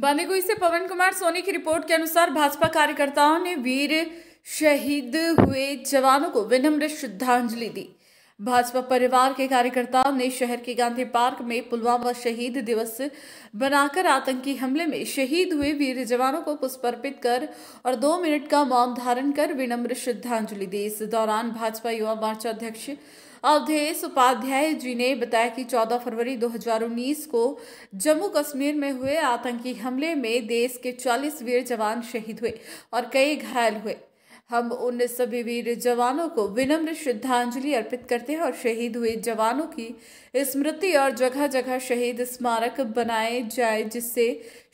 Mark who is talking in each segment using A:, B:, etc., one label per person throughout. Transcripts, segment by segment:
A: बांदीकुई से पवन कुमार सोनी की रिपोर्ट के अनुसार भाजपा कार्यकर्ताओं ने वीर शहीद हुए जवानों को विनम्र श्रद्धांजलि दी भाजपा परिवार के कार्यकर्ताओं ने शहर के गांधी पार्क में पुलवामा शहीद दिवस बनाकर आतंकी हमले में शहीद हुए वीर जवानों को पुष्प अर्पित कर और दो मिनट का मौन धारण कर विनम्र श्रद्धांजलि दी इस दौरान भाजपा युवा मोर्चा अध्यक्ष अवधेश उपाध्याय जी ने बताया कि 14 फरवरी 2019 को जम्मू कश्मीर में हुए आतंकी हमले में देश के 40 वीर जवान शहीद हुए और कई घायल हुए हम उन सभी वीर जवानों को विनम्र श्रद्धांजलि अर्पित करते हैं और शहीद हुए जवानों की स्मृति और जगह जगह शहीद स्मारक बनाए जाए जिससे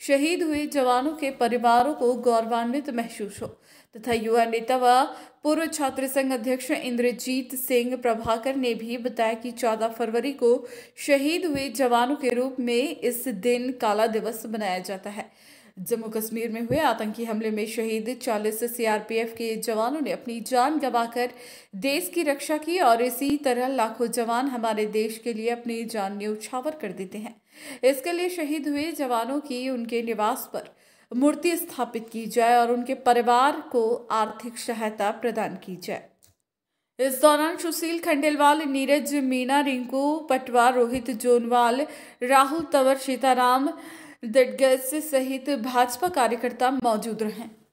A: शहीद हुए जवानों के परिवारों को गौरवान्वित महसूस हो तथा युवा नेता व पूर्व छात्र संघ अध्यक्ष इंद्रजीत सिंह प्रभाकर ने भी बताया कि 14 फरवरी को शहीद हुए जवानों के रूप में इस दिन काला दिवस मनाया जाता है जम्मू कश्मीर में हुए आतंकी हमले में शहीद 40 सीआरपीएफ के जवानों ने अपनी जान गंवाकर देश की रक्षा की और इसी तरह लाखों जवान हमारे देश के लिए अपनी जान न्यौछावर कर देते हैं इसके लिए शहीद हुए जवानों की उनके निवास पर मूर्ति स्थापित की जाए और उनके परिवार को आर्थिक सहायता प्रदान की जाए इस दौरान सुशील खंडेलवाल नीरज मीना रिंकू पटवार रोहित जोनवाल राहुल तंवर सीताराम दटगज सहित भाजपा कार्यकर्ता मौजूद रहे